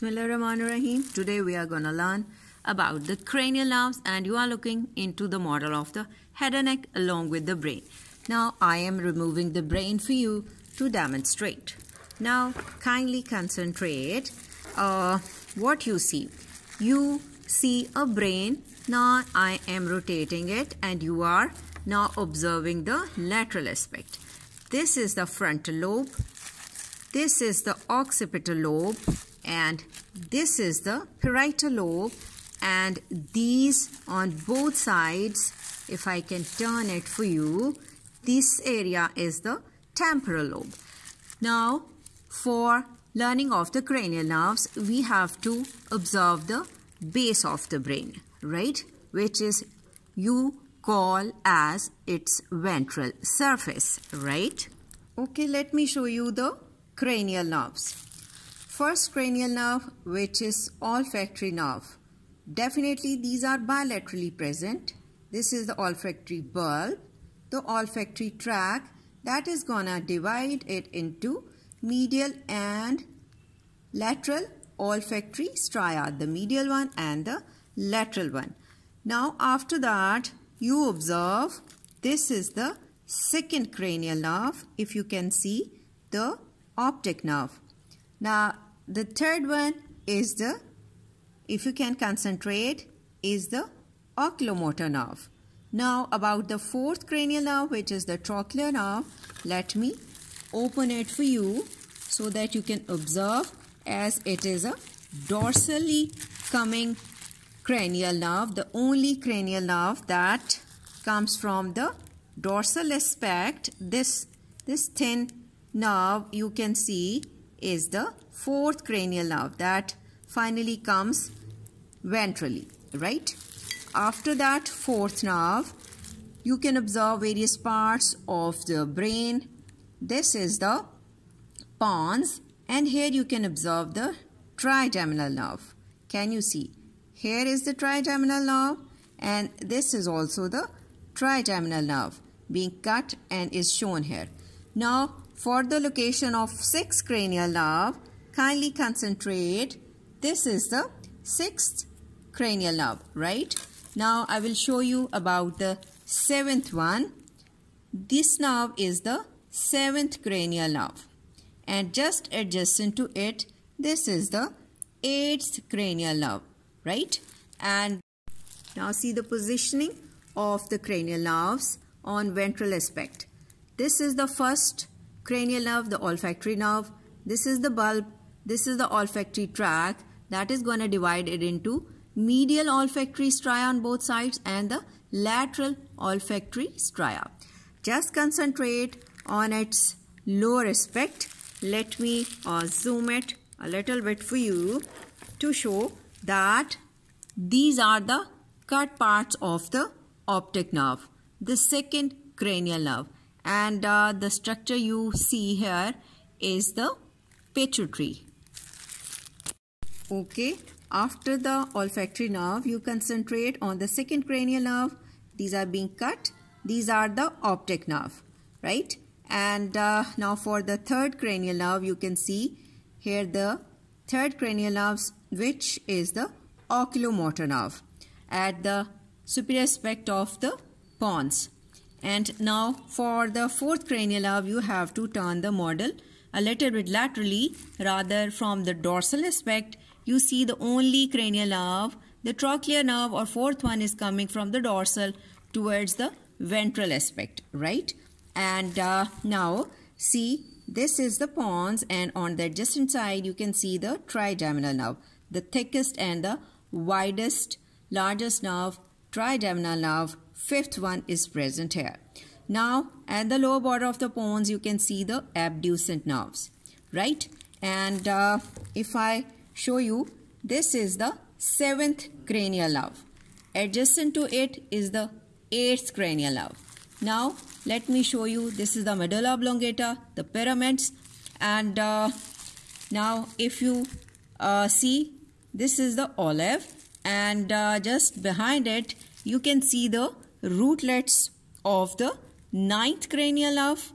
Rahim. Today we are going to learn about the cranial nerves and you are looking into the model of the head and neck along with the brain. Now I am removing the brain for you to demonstrate. Now kindly concentrate uh, what you see. You see a brain. Now I am rotating it and you are now observing the lateral aspect. This is the frontal lobe. This is the occipital lobe and this is the parietal lobe and these on both sides if I can turn it for you this area is the temporal lobe now for learning of the cranial nerves we have to observe the base of the brain right which is you call as its ventral surface right okay let me show you the cranial nerves first cranial nerve which is olfactory nerve. Definitely these are bilaterally present. This is the olfactory bulb, the olfactory tract that is gonna divide it into medial and lateral olfactory stria, the medial one and the lateral one. Now after that you observe this is the second cranial nerve if you can see the optic nerve. Now the third one is the, if you can concentrate, is the oculomotor nerve. Now about the fourth cranial nerve which is the trochlear nerve, let me open it for you so that you can observe as it is a dorsally coming cranial nerve, the only cranial nerve that comes from the dorsal aspect. This, this thin nerve you can see is the fourth cranial nerve that finally comes ventrally, right? After that fourth nerve, you can observe various parts of the brain. This is the pons and here you can observe the trigeminal nerve. Can you see? Here is the trigeminal nerve and this is also the trigeminal nerve being cut and is shown here. Now for the location of sixth cranial nerve, Kindly concentrate. This is the sixth cranial nerve, right? Now I will show you about the seventh one. This nerve is the seventh cranial nerve. And just adjacent to it, this is the eighth cranial nerve, right? And now see the positioning of the cranial nerves on ventral aspect. This is the first cranial nerve, the olfactory nerve. This is the bulb this is the olfactory tract that is going to divide it into medial olfactory stria on both sides and the lateral olfactory stria. Just concentrate on its lower aspect. Let me uh, zoom it a little bit for you to show that these are the cut parts of the optic nerve, the second cranial nerve. And uh, the structure you see here is the pituitary. Okay, after the olfactory nerve, you concentrate on the second cranial nerve. These are being cut. These are the optic nerve, right? And uh, now for the third cranial nerve, you can see here the third cranial nerve, which is the oculomotor nerve at the superior aspect of the pons. And now for the fourth cranial nerve, you have to turn the model a little bit laterally rather from the dorsal aspect you see the only cranial nerve. The trochlear nerve or fourth one is coming from the dorsal towards the ventral aspect, right? And uh, now see this is the pons and on the adjacent side you can see the trigeminal nerve, the thickest and the widest, largest nerve, trigeminal nerve, fifth one is present here. Now at the lower border of the pons you can see the abducent nerves, right? And uh, if I show you this is the seventh cranial nerve. Adjacent to it is the eighth cranial nerve. Now let me show you this is the medulla oblongata, the pyramids and uh, now if you uh, see this is the olive and uh, just behind it you can see the rootlets of the ninth cranial nerve.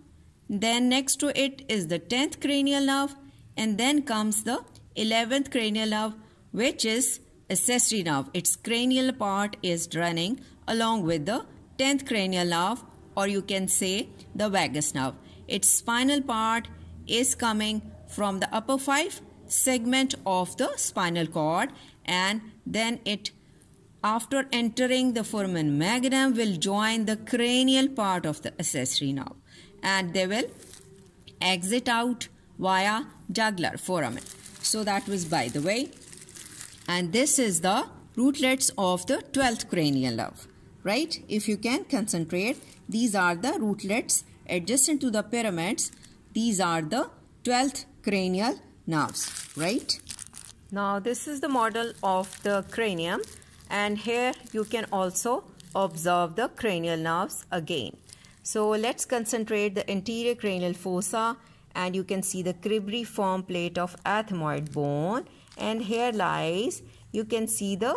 Then next to it is the tenth cranial nerve and then comes the 11th cranial nerve, which is accessory nerve. Its cranial part is running along with the 10th cranial nerve or you can say the vagus nerve. Its spinal part is coming from the upper five segment of the spinal cord and then it after entering the foramen magnum will join the cranial part of the accessory nerve and they will exit out via jugular foramen. So that was by the way. And this is the rootlets of the 12th cranial nerve, right? If you can concentrate, these are the rootlets adjacent to the pyramids. These are the 12th cranial nerves, right? Now this is the model of the cranium and here you can also observe the cranial nerves again. So let's concentrate the anterior cranial fossa and you can see the cribriform plate of ethmoid bone and here lies you can see the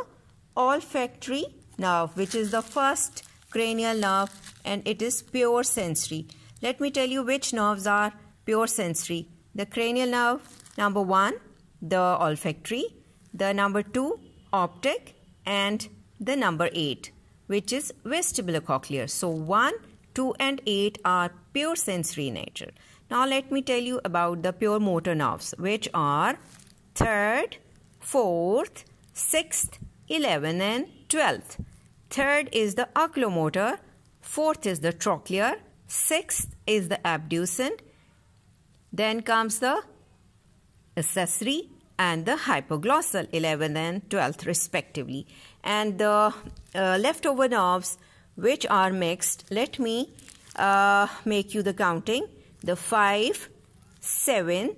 olfactory nerve which is the first cranial nerve and it is pure sensory. Let me tell you which nerves are pure sensory. The cranial nerve number 1 the olfactory, the number 2 optic and the number 8 which is vestibulocochlear. So 1, 2 and 8 are pure sensory nature. Now let me tell you about the pure motor nerves which are 3rd, 4th, 6th, 11th and 12th. 3rd is the oculomotor, 4th is the trochlear, 6th is the abducent, then comes the accessory and the hypoglossal 11th and 12th respectively. And the uh, leftover nerves which are mixed, let me uh, make you the counting the 5, 7,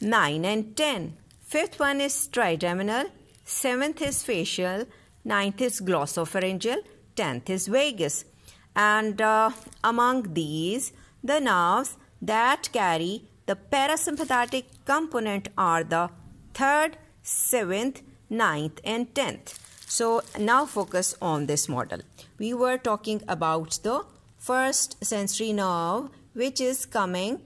9 and 10. Fifth one is trigeminal, seventh is facial, ninth is glossopharyngeal, tenth is vagus. And uh, among these, the nerves that carry the parasympathetic component are the third, seventh, ninth and tenth. So now focus on this model. We were talking about the first sensory nerve which is coming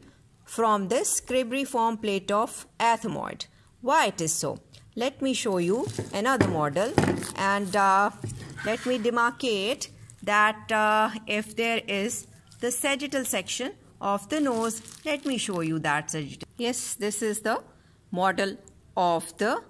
from the scribriform plate of ethmoid. Why it is so? Let me show you another model and uh, let me demarcate that uh, if there is the sagittal section of the nose, let me show you that sagittal. Yes, this is the model of the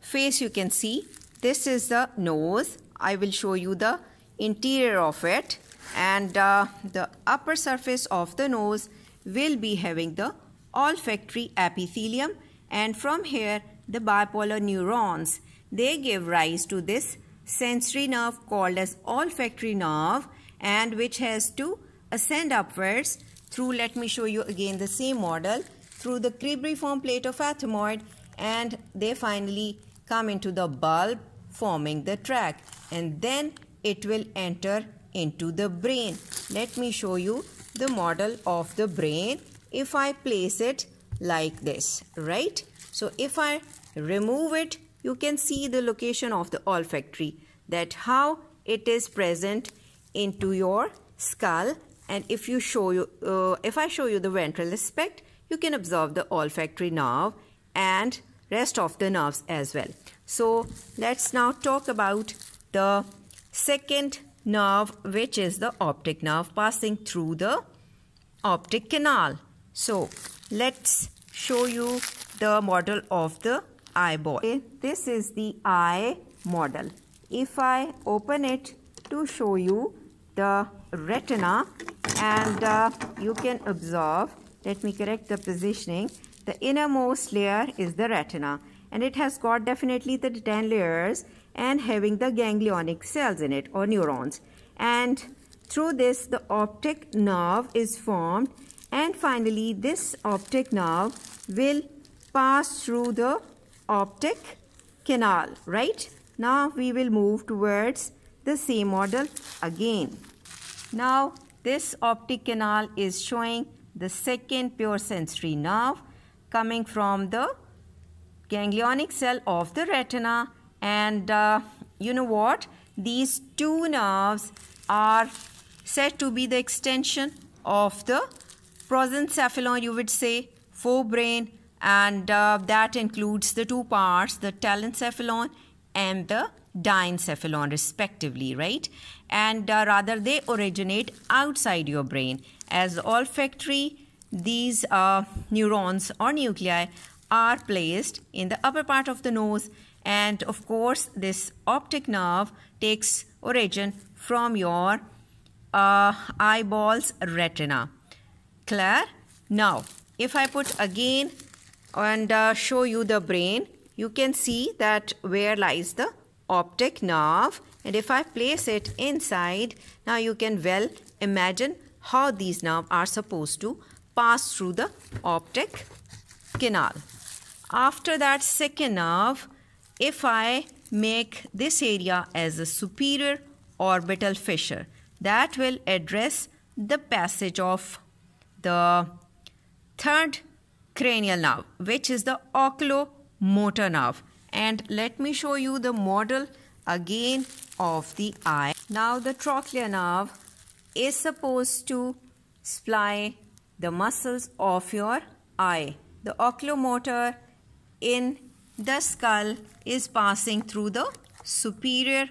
face you can see. This is the nose. I will show you the interior of it and uh, the upper surface of the nose will be having the olfactory epithelium and from here the bipolar neurons they give rise to this sensory nerve called as olfactory nerve and which has to ascend upwards through let me show you again the same model through the cribriform plate of ethmoid and they finally come into the bulb forming the tract and then it will enter into the brain. Let me show you the model of the brain if I place it like this, right? So if I remove it, you can see the location of the olfactory that how it is present into your skull and if you show you uh, if I show you the ventral aspect, you can observe the olfactory nerve and rest of the nerves as well. So let's now talk about the second nerve which is the optic nerve passing through the optic canal. So let's show you the model of the eyeball. Okay, this is the eye model. If I open it to show you the retina and uh, you can observe, let me correct the positioning, the innermost layer is the retina and it has got definitely the 10 layers and having the ganglionic cells in it or neurons and through this the optic nerve is formed and finally this optic nerve will pass through the optic canal right now we will move towards the same model again now this optic canal is showing the second pure sensory nerve coming from the ganglionic cell of the retina and uh, you know what these two nerves are said to be the extension of the prosencephalon you would say forebrain and uh, that includes the two parts the telencephalon and the diencephalon respectively right and uh, rather they originate outside your brain as olfactory these uh, neurons or nuclei are placed in the upper part of the nose and of course this optic nerve takes origin from your uh, eyeballs retina clear now if I put again and uh, show you the brain you can see that where lies the optic nerve and if I place it inside now you can well imagine how these nerves are supposed to pass through the optic canal. After that second half, if I make this area as a superior orbital fissure, that will address the passage of the third cranial nerve, which is the oculomotor nerve. And let me show you the model again of the eye. Now the trochlear nerve is supposed to supply the muscles of your eye. The oculomotor in the skull is passing through the superior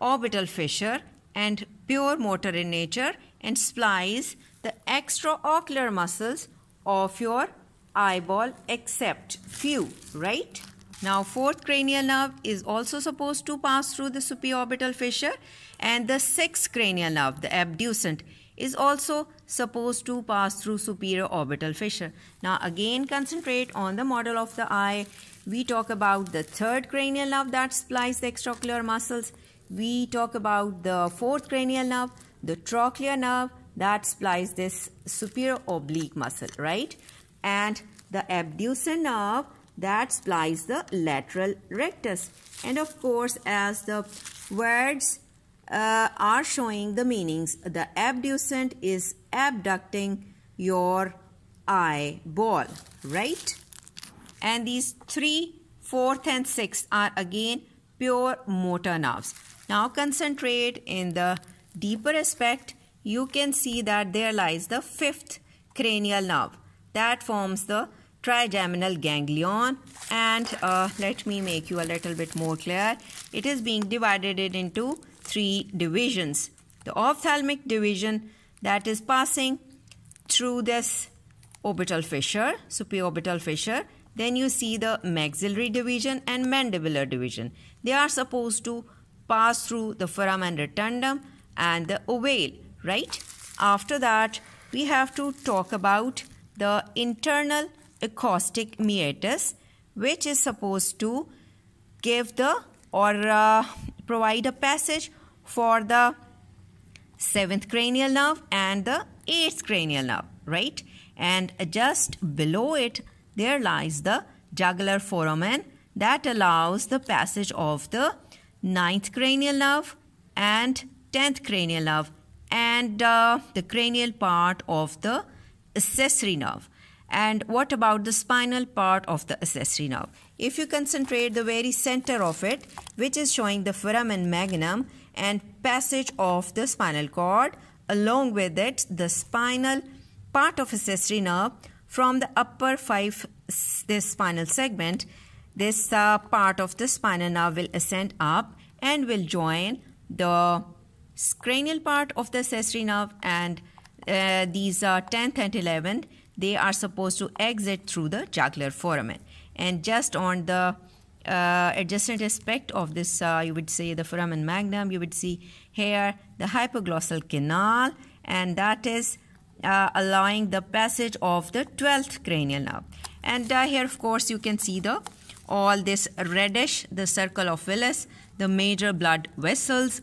orbital fissure and pure motor in nature and splice the extraocular muscles of your eyeball except few, right? Now fourth cranial nerve is also supposed to pass through the orbital fissure and the sixth cranial nerve, the abducent, is also supposed to pass through superior orbital fissure. Now again concentrate on the model of the eye. We talk about the third cranial nerve that supplies the extraocular muscles. We talk about the fourth cranial nerve, the trochlear nerve that supplies this superior oblique muscle, right? And the abducens nerve that supplies the lateral rectus. And of course, as the words uh, are showing the meanings. The abducent is abducting your eyeball, right? And these three, fourth and sixth are again pure motor nerves. Now concentrate in the deeper aspect. You can see that there lies the fifth cranial nerve that forms the trigeminal ganglion and uh, let me make you a little bit more clear. It is being divided into three divisions. The ophthalmic division that is passing through this orbital fissure, supraorbital fissure. Then you see the maxillary division and mandibular division. They are supposed to pass through the foramen rotundum and the oval. right? After that, we have to talk about the internal acoustic meatus, which is supposed to give the aura provide a passage for the seventh cranial nerve and the eighth cranial nerve, right? And just below it, there lies the jugular foramen that allows the passage of the ninth cranial nerve and tenth cranial nerve and uh, the cranial part of the accessory nerve. And what about the spinal part of the accessory nerve? If you concentrate the very center of it, which is showing the foramen magnum and passage of the spinal cord, along with it, the spinal part of accessory nerve from the upper five, this spinal segment, this uh, part of the spinal nerve will ascend up and will join the cranial part of the accessory nerve and uh, these are 10th and 11th they are supposed to exit through the jugular foramen and just on the uh, adjacent aspect of this, uh, you would say the foramen magnum, you would see here the hypoglossal canal, and that is uh, allowing the passage of the 12th cranial nerve. And uh, here, of course, you can see the all this reddish, the circle of Willis, the major blood vessels.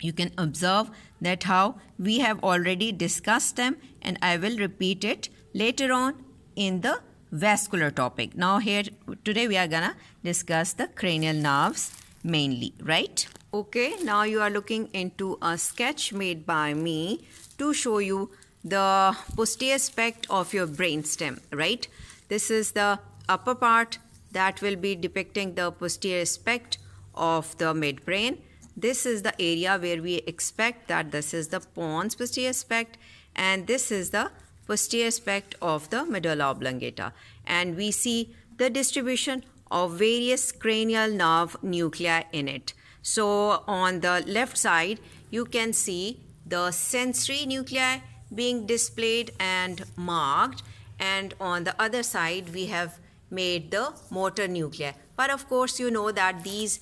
You can observe that how we have already discussed them, and I will repeat it later on in the vascular topic. Now here today we are gonna discuss the cranial nerves mainly, right? Okay, now you are looking into a sketch made by me to show you the posterior aspect of your brain stem, right? This is the upper part that will be depicting the posterior aspect of the midbrain. This is the area where we expect that this is the pons posterior aspect and this is the posterior aspect of the medulla oblongata. And we see the distribution of various cranial nerve nuclei in it. So on the left side, you can see the sensory nuclei being displayed and marked. And on the other side, we have made the motor nuclei. But of course, you know that these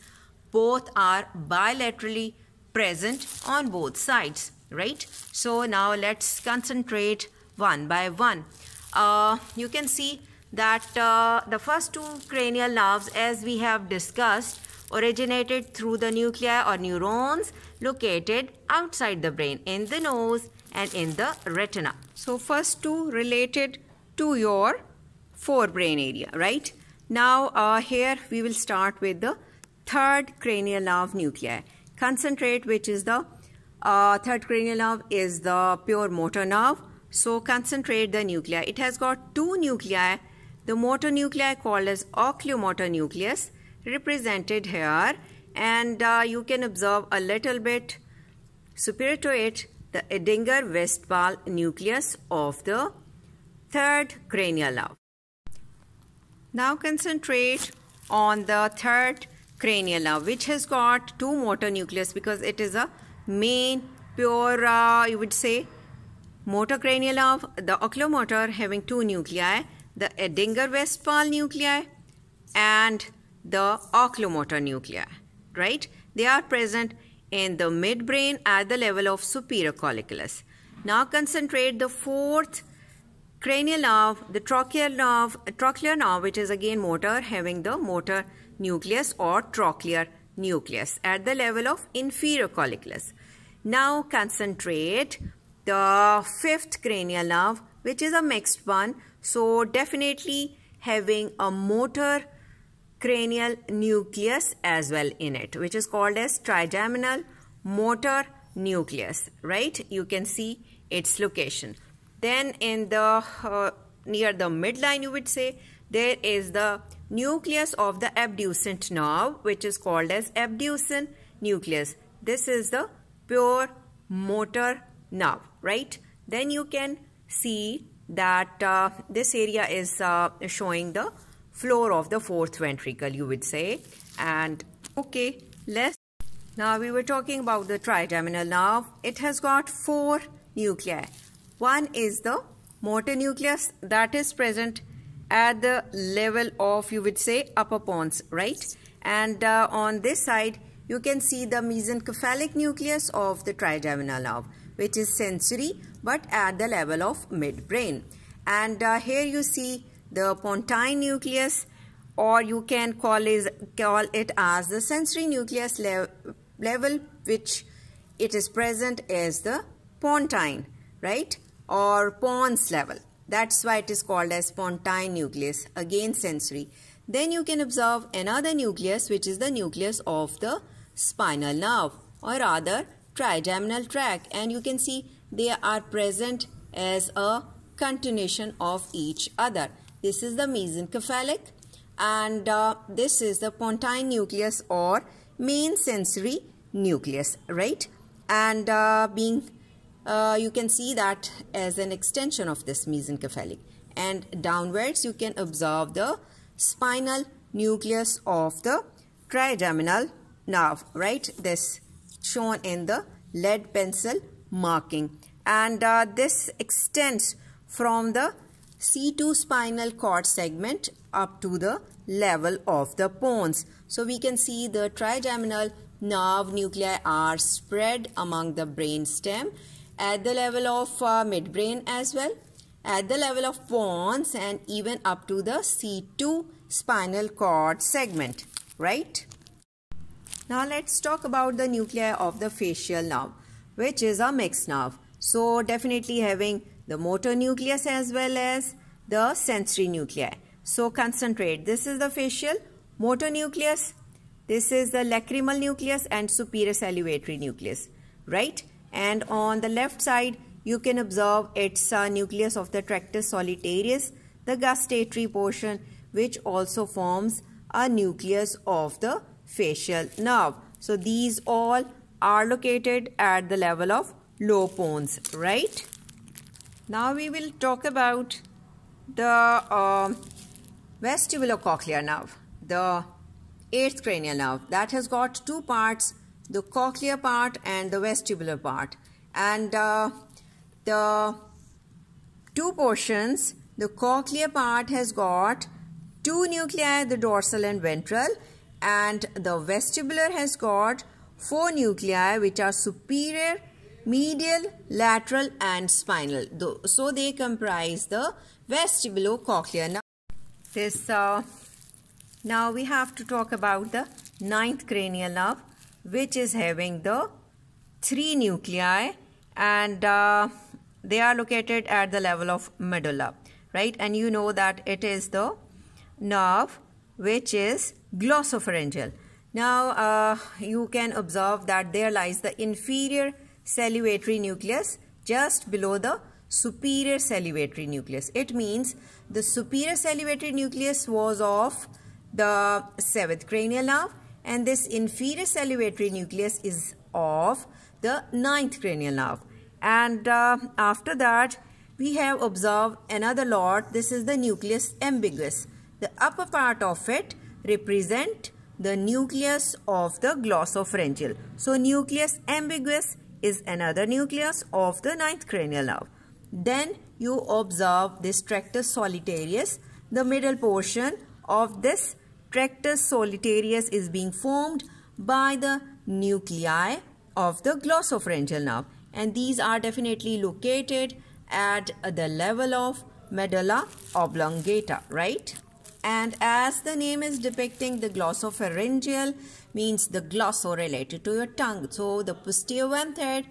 both are bilaterally present on both sides, right? So now let's concentrate one by one. Uh, you can see that uh, the first two cranial nerves as we have discussed originated through the nuclei or neurons located outside the brain in the nose and in the retina. So first two related to your forebrain area, right? Now uh, here we will start with the third cranial nerve nuclei. Concentrate which is the uh, third cranial nerve is the pure motor nerve so concentrate the nuclei. It has got two nuclei. The motor nuclei called as oculomotor nucleus represented here and uh, you can observe a little bit superior to it the Edinger-Westphal nucleus of the third cranial nerve. Now concentrate on the third cranial nerve which has got two motor nucleus because it is a main pure uh, you would say motor cranial of the oculomotor having two nuclei, the Edinger-Westphal nuclei and the oculomotor nuclei, right? They are present in the midbrain at the level of superior colliculus. Now concentrate the fourth cranial nerve, the trochlear nerve, trochlear nerve which is again motor having the motor nucleus or trochlear nucleus at the level of inferior colliculus. Now concentrate the fifth cranial nerve which is a mixed one so definitely having a motor cranial nucleus as well in it which is called as trigeminal motor nucleus right you can see its location then in the uh, near the midline you would say there is the nucleus of the abducent nerve which is called as abducent nucleus this is the pure motor nerve right then you can see that uh, this area is uh, showing the floor of the fourth ventricle you would say and okay let's now we were talking about the trigeminal nerve it has got four nuclei one is the motor nucleus that is present at the level of you would say upper pons right and uh, on this side you can see the mesencephalic nucleus of the trigeminal nerve which is sensory but at the level of midbrain. And uh, here you see the pontine nucleus or you can call, call it as the sensory nucleus le level which it is present as the pontine, right? Or pons level. That's why it is called as pontine nucleus, again sensory. Then you can observe another nucleus which is the nucleus of the spinal nerve or rather trigeminal tract and you can see they are present as a continuation of each other. This is the mesencephalic and uh, this is the pontine nucleus or main sensory nucleus, right? And uh, being, uh, you can see that as an extension of this mesencephalic. And downwards you can observe the spinal nucleus of the trigeminal nerve, right? This shown in the lead pencil marking and uh, this extends from the C2 spinal cord segment up to the level of the pons. So we can see the trigeminal nerve nuclei are spread among the brain stem at the level of uh, midbrain as well, at the level of pons and even up to the C2 spinal cord segment, right? Now let's talk about the nuclei of the facial nerve, which is a mixed nerve. So definitely having the motor nucleus as well as the sensory nuclei. So concentrate. This is the facial motor nucleus. This is the lacrimal nucleus and superior salivatory nucleus. Right? And on the left side, you can observe it's a nucleus of the tractus solitarius, the gustatory portion, which also forms a nucleus of the facial nerve. So these all are located at the level of low pons, right? Now we will talk about the uh, um, vestibulocochlear nerve, the eighth cranial nerve that has got two parts, the cochlear part and the vestibular part. And uh, the two portions, the cochlear part has got two nuclei, the dorsal and ventral, and the vestibular has got four nuclei which are superior, medial, lateral and spinal. So they comprise the vestibulo Now, this, uh, now we have to talk about the ninth cranial nerve which is having the three nuclei and uh, they are located at the level of medulla right and you know that it is the nerve which is glossopharyngeal. Now uh, you can observe that there lies the inferior salivatory nucleus just below the superior salivatory nucleus. It means the superior salivatory nucleus was of the seventh cranial nerve and this inferior salivatory nucleus is of the ninth cranial nerve. And uh, after that we have observed another lot. This is the nucleus ambiguous. The upper part of it represent the nucleus of the glossopharyngeal. So nucleus ambiguous is another nucleus of the ninth cranial nerve. Then you observe this tractus solitarius. The middle portion of this tractus solitarius is being formed by the nuclei of the glossopharyngeal nerve and these are definitely located at the level of medulla oblongata, right? and as the name is depicting the glossopharyngeal means the glosso related to your tongue. So the posterior one third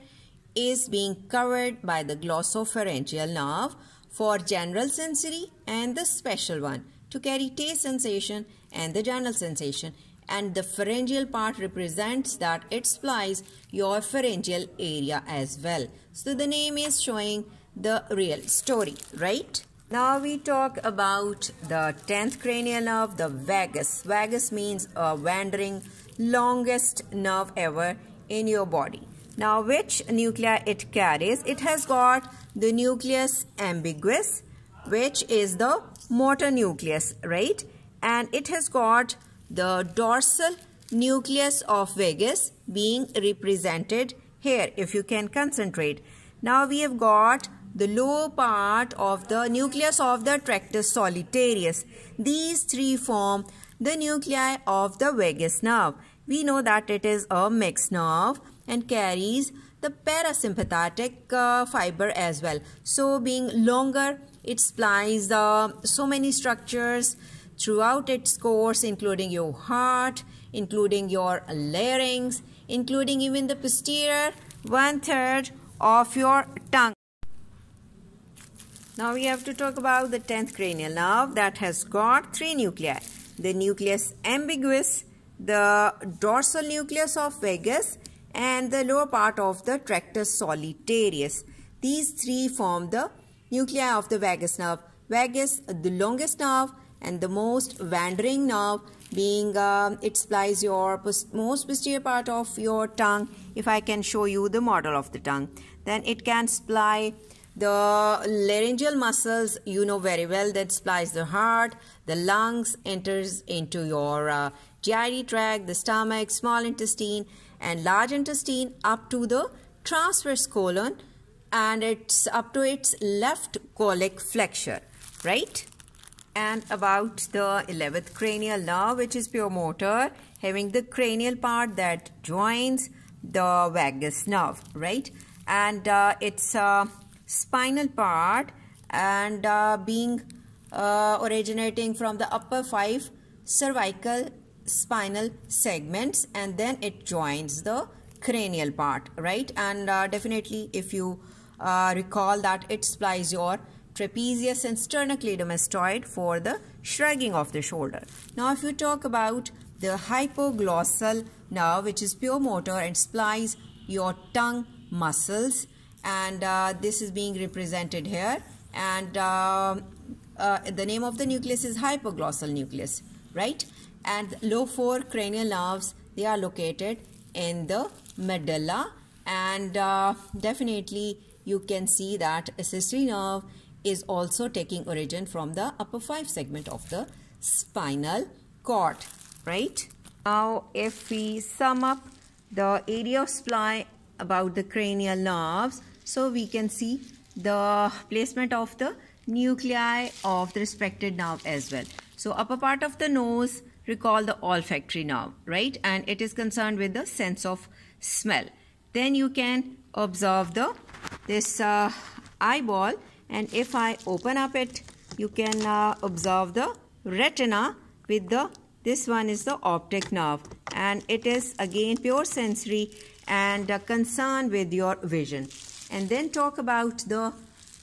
is being covered by the glossopharyngeal nerve for general sensory and the special one to carry taste sensation and the general sensation and the pharyngeal part represents that it supplies your pharyngeal area as well. So the name is showing the real story, right? Now we talk about the 10th cranial nerve, the vagus. Vagus means a wandering longest nerve ever in your body. Now which nuclei it carries? It has got the nucleus ambiguous which is the motor nucleus, right? And it has got the dorsal nucleus of vagus being represented here if you can concentrate. Now we have got the lower part of the nucleus of the Tractus solitarius. These three form the nuclei of the vagus nerve. We know that it is a mixed nerve and carries the parasympathetic uh, fiber as well. So being longer, it supplies so many structures throughout its course including your heart, including your larynx, including even the posterior one-third of your tongue. Now we have to talk about the 10th cranial nerve that has got three nuclei. The nucleus ambiguous, the dorsal nucleus of vagus and the lower part of the tractus solitarius. These three form the nuclei of the vagus nerve. Vagus, the longest nerve and the most wandering nerve being um, it supplies your post most posterior part of your tongue. If I can show you the model of the tongue, then it can supply the laryngeal muscles, you know very well, that supplies the heart, the lungs, enters into your uh, GI tract, the stomach, small intestine, and large intestine up to the transverse colon and it's up to its left colic flexure, right? And about the 11th cranial nerve, which is pure motor, having the cranial part that joins the vagus nerve, right? And uh, it's. Uh, spinal part and uh, being uh, originating from the upper five cervical spinal segments and then it joins the cranial part right and uh, definitely if you uh, recall that it supplies your trapezius and sternocleidomastoid for the shrugging of the shoulder now if you talk about the hypoglossal nerve which is pure motor and supplies your tongue muscles and uh, this is being represented here and uh, uh, the name of the nucleus is hypoglossal nucleus right and low four cranial nerves they are located in the medulla and uh, definitely you can see that accessory nerve is also taking origin from the upper five segment of the spinal cord right now if we sum up the area of spline about the cranial nerves so we can see the placement of the nuclei of the respected nerve as well. So upper part of the nose recall the olfactory nerve, right? And it is concerned with the sense of smell. Then you can observe the this uh, eyeball and if I open up it, you can uh, observe the retina with the, this one is the optic nerve and it is again pure sensory and uh, concerned with your vision and then talk about the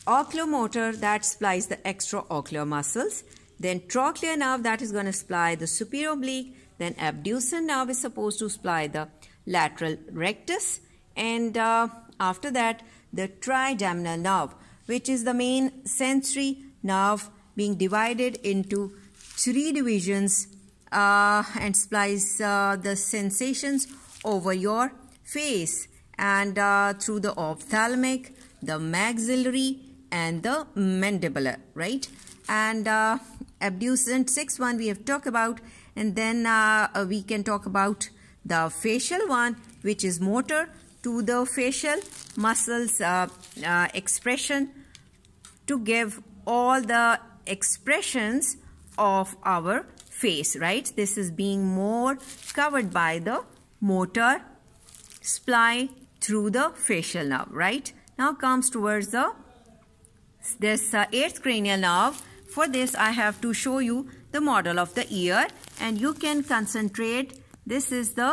oculomotor that supplies the extraocular muscles. Then trochlear nerve that is going to supply the superior oblique. Then abducens nerve is supposed to supply the lateral rectus. And uh, after that, the trigeminal nerve, which is the main sensory nerve being divided into three divisions uh, and supplies uh, the sensations over your face and uh, through the ophthalmic, the maxillary, and the mandibular, right? And uh, abducent one we have talked about, and then uh, uh, we can talk about the facial one, which is motor to the facial muscles uh, uh, expression to give all the expressions of our face, right? This is being more covered by the motor, spline, through the facial nerve, right? Now comes towards the this uh, eighth cranial nerve. For this, I have to show you the model of the ear and you can concentrate. This is the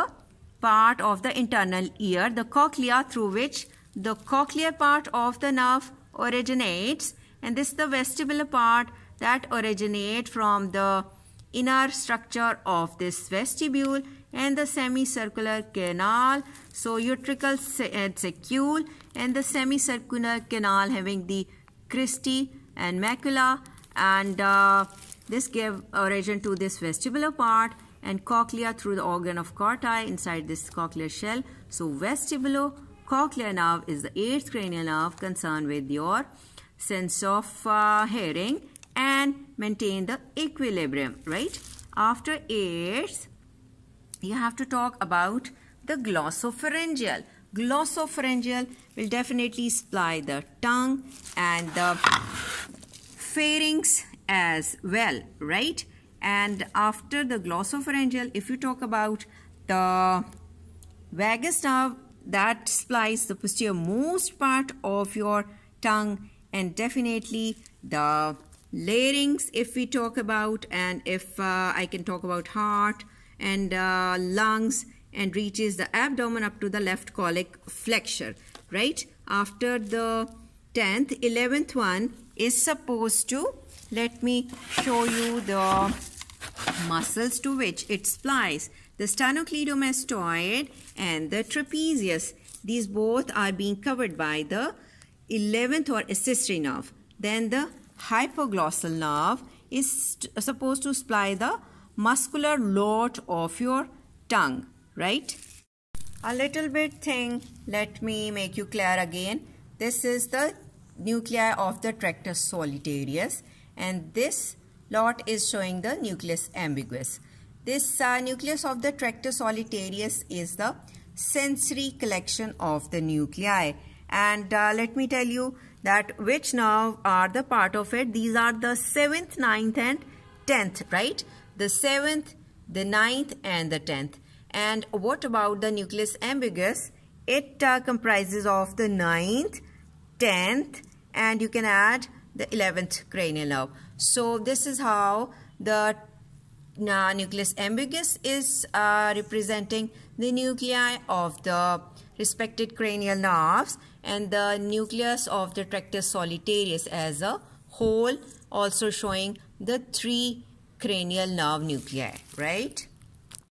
part of the internal ear, the cochlea through which the cochlear part of the nerve originates and this is the vestibular part that originate from the inner structure of this vestibule and the semicircular canal. So utricle eh, secule and the semicircular canal having the cristae and macula and uh, this gave origin to this vestibular part and cochlea through the organ of corti inside this cochlear shell. So vestibulo-cochlear nerve is the eighth cranial nerve concerned with your sense of uh, hearing and maintain the equilibrium, right? After ears, you have to talk about the glossopharyngeal. Glossopharyngeal will definitely supply the tongue and the pharynx as well, right? And after the glossopharyngeal, if you talk about the vagus nerve, that supplies the posterior most part of your tongue and definitely the larynx if we talk about and if uh, I can talk about heart and uh, lungs and reaches the abdomen up to the left colic flexure, right? After the 10th, 11th one is supposed to, let me show you the muscles to which it applies. The sternocleidomastoid and the trapezius, these both are being covered by the 11th or accessory nerve. Then the hypoglossal nerve is supposed to supply the muscular lot of your tongue, right? A little bit thing, let me make you clear again. This is the nuclei of the Tractus solitarius and this lot is showing the nucleus ambiguous. This uh, nucleus of the Tractus solitarius is the sensory collection of the nuclei. And uh, let me tell you that which nerve are the part of it. These are the 7th, 9th and 10th, right? the seventh, the ninth, and the tenth. And what about the nucleus ambiguous? It uh, comprises of the ninth, tenth, and you can add the 11th cranial nerve. So this is how the uh, nucleus ambiguous is uh, representing the nuclei of the respected cranial nerves and the nucleus of the tractus solitarius as a whole also showing the three cranial nerve nuclei, right?